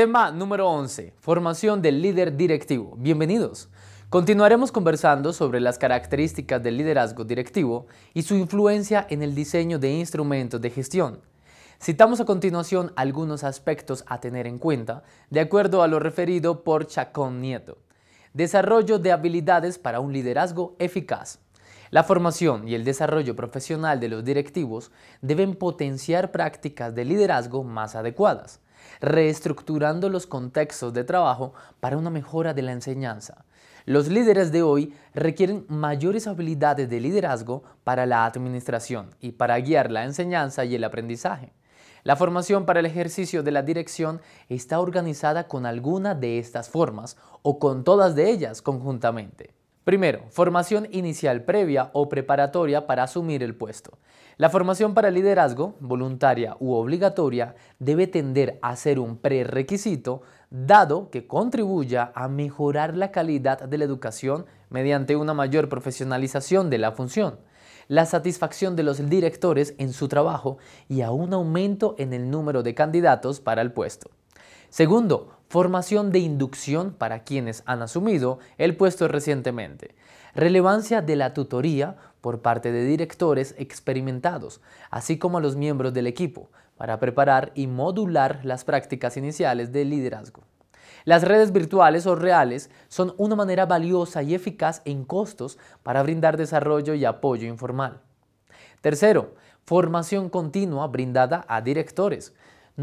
Tema número 11. Formación del líder directivo. Bienvenidos. Continuaremos conversando sobre las características del liderazgo directivo y su influencia en el diseño de instrumentos de gestión. Citamos a continuación algunos aspectos a tener en cuenta, de acuerdo a lo referido por Chacón Nieto. Desarrollo de habilidades para un liderazgo eficaz. La formación y el desarrollo profesional de los directivos deben potenciar prácticas de liderazgo más adecuadas reestructurando los contextos de trabajo para una mejora de la enseñanza. Los líderes de hoy requieren mayores habilidades de liderazgo para la administración y para guiar la enseñanza y el aprendizaje. La formación para el ejercicio de la dirección está organizada con alguna de estas formas o con todas de ellas conjuntamente. Primero, formación inicial previa o preparatoria para asumir el puesto. La formación para liderazgo, voluntaria u obligatoria, debe tender a ser un prerequisito dado que contribuya a mejorar la calidad de la educación mediante una mayor profesionalización de la función, la satisfacción de los directores en su trabajo y a un aumento en el número de candidatos para el puesto. Segundo, Formación de inducción para quienes han asumido el puesto recientemente. Relevancia de la tutoría por parte de directores experimentados, así como a los miembros del equipo, para preparar y modular las prácticas iniciales de liderazgo. Las redes virtuales o reales son una manera valiosa y eficaz en costos para brindar desarrollo y apoyo informal. Tercero, formación continua brindada a directores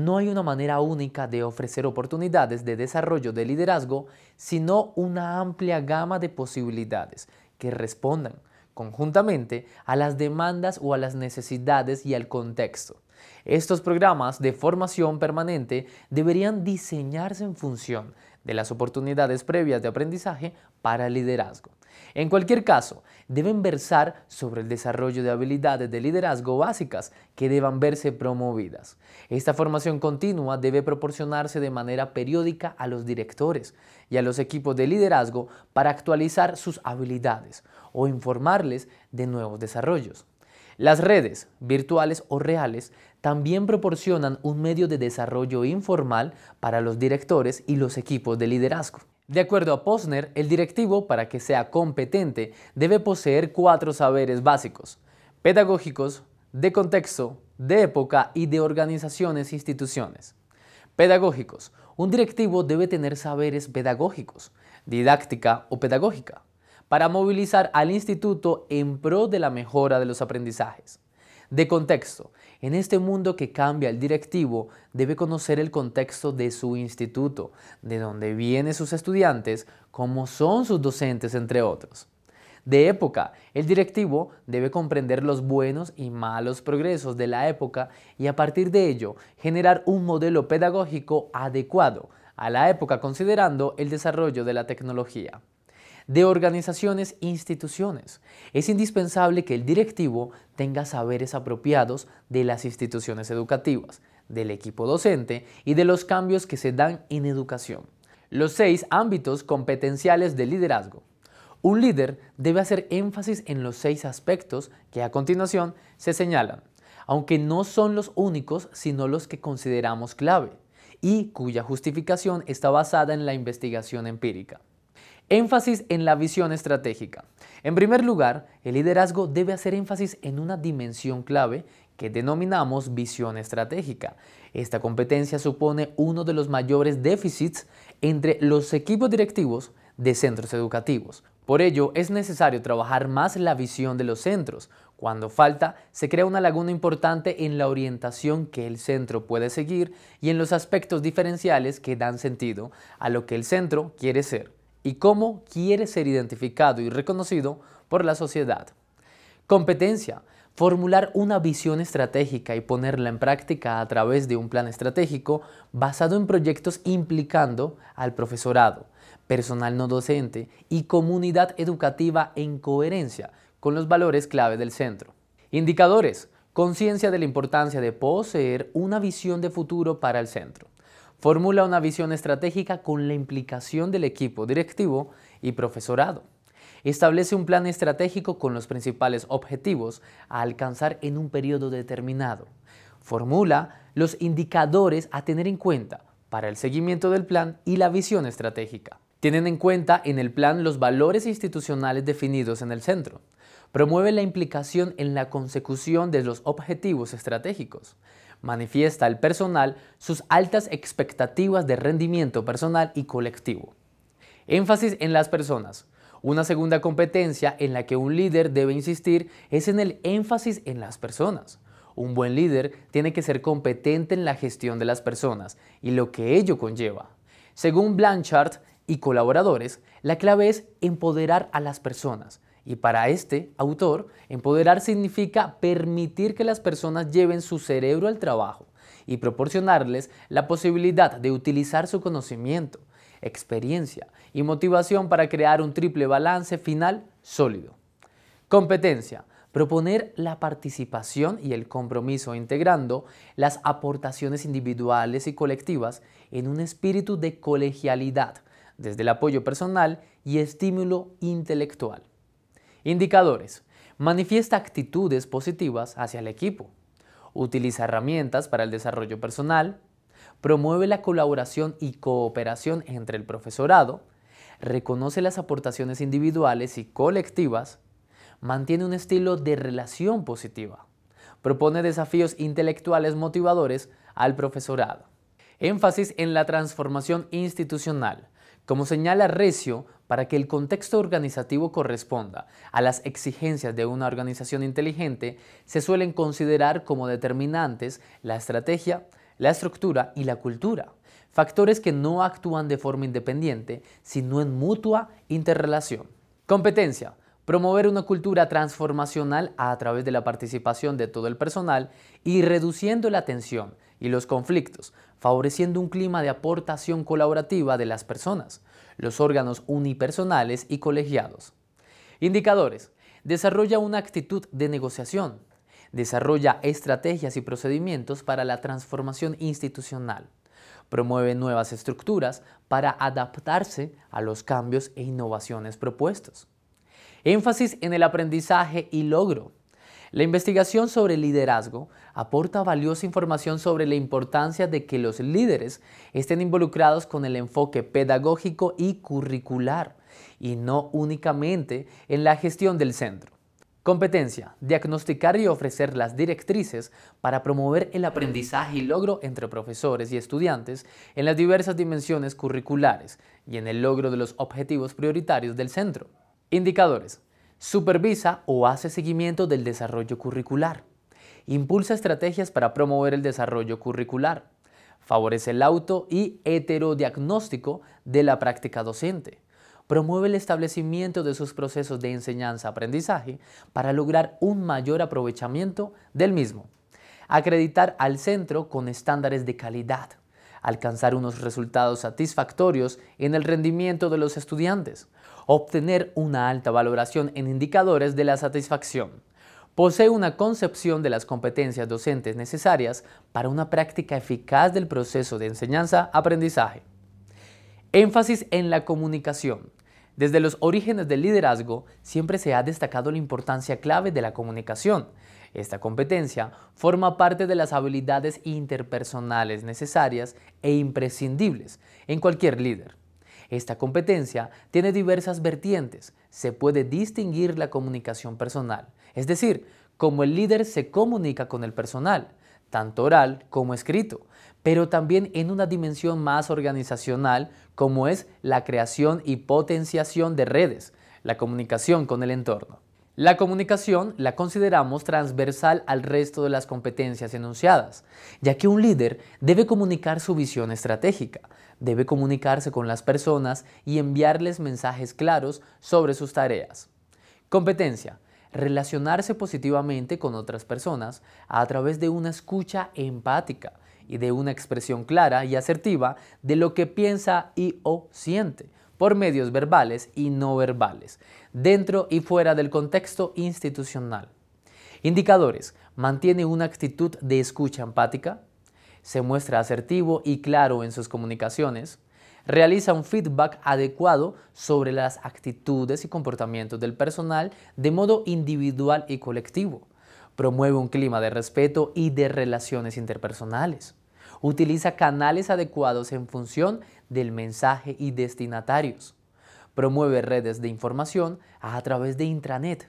no hay una manera única de ofrecer oportunidades de desarrollo de liderazgo, sino una amplia gama de posibilidades que respondan conjuntamente a las demandas o a las necesidades y al contexto. Estos programas de formación permanente deberían diseñarse en función de las oportunidades previas de aprendizaje para el liderazgo. En cualquier caso, deben versar sobre el desarrollo de habilidades de liderazgo básicas que deban verse promovidas. Esta formación continua debe proporcionarse de manera periódica a los directores y a los equipos de liderazgo para actualizar sus habilidades o informarles de nuevos desarrollos. Las redes, virtuales o reales, también proporcionan un medio de desarrollo informal para los directores y los equipos de liderazgo. De acuerdo a Posner, el directivo, para que sea competente, debe poseer cuatro saberes básicos, pedagógicos, de contexto, de época y de organizaciones e instituciones. Pedagógicos. Un directivo debe tener saberes pedagógicos, didáctica o pedagógica para movilizar al instituto en pro de la mejora de los aprendizajes. De contexto, en este mundo que cambia el directivo debe conocer el contexto de su instituto, de dónde vienen sus estudiantes, cómo son sus docentes, entre otros. De época, el directivo debe comprender los buenos y malos progresos de la época y a partir de ello generar un modelo pedagógico adecuado a la época considerando el desarrollo de la tecnología de organizaciones e instituciones. Es indispensable que el directivo tenga saberes apropiados de las instituciones educativas, del equipo docente y de los cambios que se dan en educación. Los seis ámbitos competenciales del liderazgo. Un líder debe hacer énfasis en los seis aspectos que a continuación se señalan, aunque no son los únicos, sino los que consideramos clave y cuya justificación está basada en la investigación empírica. Énfasis en la visión estratégica. En primer lugar, el liderazgo debe hacer énfasis en una dimensión clave que denominamos visión estratégica. Esta competencia supone uno de los mayores déficits entre los equipos directivos de centros educativos. Por ello, es necesario trabajar más la visión de los centros. Cuando falta, se crea una laguna importante en la orientación que el centro puede seguir y en los aspectos diferenciales que dan sentido a lo que el centro quiere ser y cómo quiere ser identificado y reconocido por la sociedad. Competencia. Formular una visión estratégica y ponerla en práctica a través de un plan estratégico basado en proyectos implicando al profesorado, personal no docente y comunidad educativa en coherencia con los valores clave del centro. Indicadores. Conciencia de la importancia de poseer una visión de futuro para el centro. Formula una visión estratégica con la implicación del equipo directivo y profesorado. Establece un plan estratégico con los principales objetivos a alcanzar en un periodo determinado. Formula los indicadores a tener en cuenta para el seguimiento del plan y la visión estratégica. Tienen en cuenta en el plan los valores institucionales definidos en el centro, Promueve la implicación en la consecución de los objetivos estratégicos. Manifiesta al personal sus altas expectativas de rendimiento personal y colectivo. Énfasis en las personas. Una segunda competencia en la que un líder debe insistir es en el énfasis en las personas. Un buen líder tiene que ser competente en la gestión de las personas y lo que ello conlleva. Según Blanchard y colaboradores, la clave es empoderar a las personas, y para este autor, empoderar significa permitir que las personas lleven su cerebro al trabajo y proporcionarles la posibilidad de utilizar su conocimiento, experiencia y motivación para crear un triple balance final sólido. Competencia. Proponer la participación y el compromiso integrando las aportaciones individuales y colectivas en un espíritu de colegialidad, desde el apoyo personal y estímulo intelectual. Indicadores. Manifiesta actitudes positivas hacia el equipo. Utiliza herramientas para el desarrollo personal. Promueve la colaboración y cooperación entre el profesorado. Reconoce las aportaciones individuales y colectivas. Mantiene un estilo de relación positiva. Propone desafíos intelectuales motivadores al profesorado. Énfasis en la transformación institucional. Como señala Recio, para que el contexto organizativo corresponda a las exigencias de una organización inteligente, se suelen considerar como determinantes la estrategia, la estructura y la cultura, factores que no actúan de forma independiente, sino en mutua interrelación. Competencia. Promover una cultura transformacional a través de la participación de todo el personal y reduciendo la tensión y los conflictos, favoreciendo un clima de aportación colaborativa de las personas los órganos unipersonales y colegiados. Indicadores. Desarrolla una actitud de negociación. Desarrolla estrategias y procedimientos para la transformación institucional. Promueve nuevas estructuras para adaptarse a los cambios e innovaciones propuestos. Énfasis en el aprendizaje y logro. La investigación sobre liderazgo aporta valiosa información sobre la importancia de que los líderes estén involucrados con el enfoque pedagógico y curricular y no únicamente en la gestión del centro. Competencia, diagnosticar y ofrecer las directrices para promover el aprendizaje y logro entre profesores y estudiantes en las diversas dimensiones curriculares y en el logro de los objetivos prioritarios del centro. Indicadores, Supervisa o hace seguimiento del desarrollo curricular. Impulsa estrategias para promover el desarrollo curricular. Favorece el auto y heterodiagnóstico de la práctica docente. Promueve el establecimiento de sus procesos de enseñanza-aprendizaje para lograr un mayor aprovechamiento del mismo. Acreditar al centro con estándares de calidad. Alcanzar unos resultados satisfactorios en el rendimiento de los estudiantes obtener una alta valoración en indicadores de la satisfacción. Posee una concepción de las competencias docentes necesarias para una práctica eficaz del proceso de enseñanza-aprendizaje. Énfasis en la comunicación. Desde los orígenes del liderazgo siempre se ha destacado la importancia clave de la comunicación. Esta competencia forma parte de las habilidades interpersonales necesarias e imprescindibles en cualquier líder. Esta competencia tiene diversas vertientes. Se puede distinguir la comunicación personal, es decir, cómo el líder se comunica con el personal, tanto oral como escrito, pero también en una dimensión más organizacional como es la creación y potenciación de redes, la comunicación con el entorno. La comunicación la consideramos transversal al resto de las competencias enunciadas, ya que un líder debe comunicar su visión estratégica, debe comunicarse con las personas y enviarles mensajes claros sobre sus tareas. Competencia. Relacionarse positivamente con otras personas a través de una escucha empática y de una expresión clara y asertiva de lo que piensa y o siente por medios verbales y no verbales, dentro y fuera del contexto institucional. Indicadores. Mantiene una actitud de escucha empática, se muestra asertivo y claro en sus comunicaciones, realiza un feedback adecuado sobre las actitudes y comportamientos del personal de modo individual y colectivo, promueve un clima de respeto y de relaciones interpersonales, utiliza canales adecuados en función del mensaje y destinatarios. Promueve redes de información a través de intranet.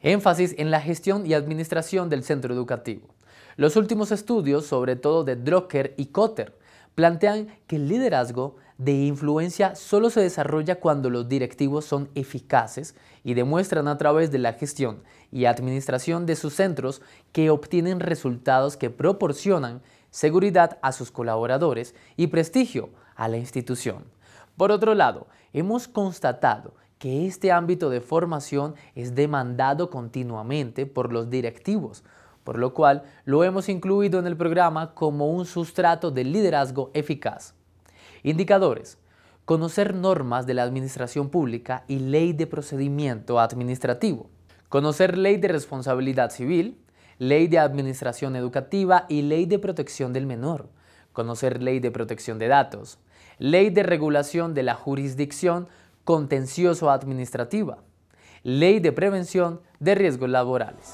Énfasis en la gestión y administración del centro educativo. Los últimos estudios, sobre todo de Drucker y Cotter, plantean que el liderazgo de influencia solo se desarrolla cuando los directivos son eficaces y demuestran a través de la gestión y administración de sus centros que obtienen resultados que proporcionan seguridad a sus colaboradores y prestigio a la institución. Por otro lado, hemos constatado que este ámbito de formación es demandado continuamente por los directivos, por lo cual lo hemos incluido en el programa como un sustrato de liderazgo eficaz. Indicadores. Conocer normas de la administración pública y ley de procedimiento administrativo. Conocer ley de responsabilidad civil, ley de administración educativa y ley de protección del menor. Conocer ley de protección de datos. Ley de Regulación de la Jurisdicción Contencioso-Administrativa, Ley de Prevención de Riesgos Laborales.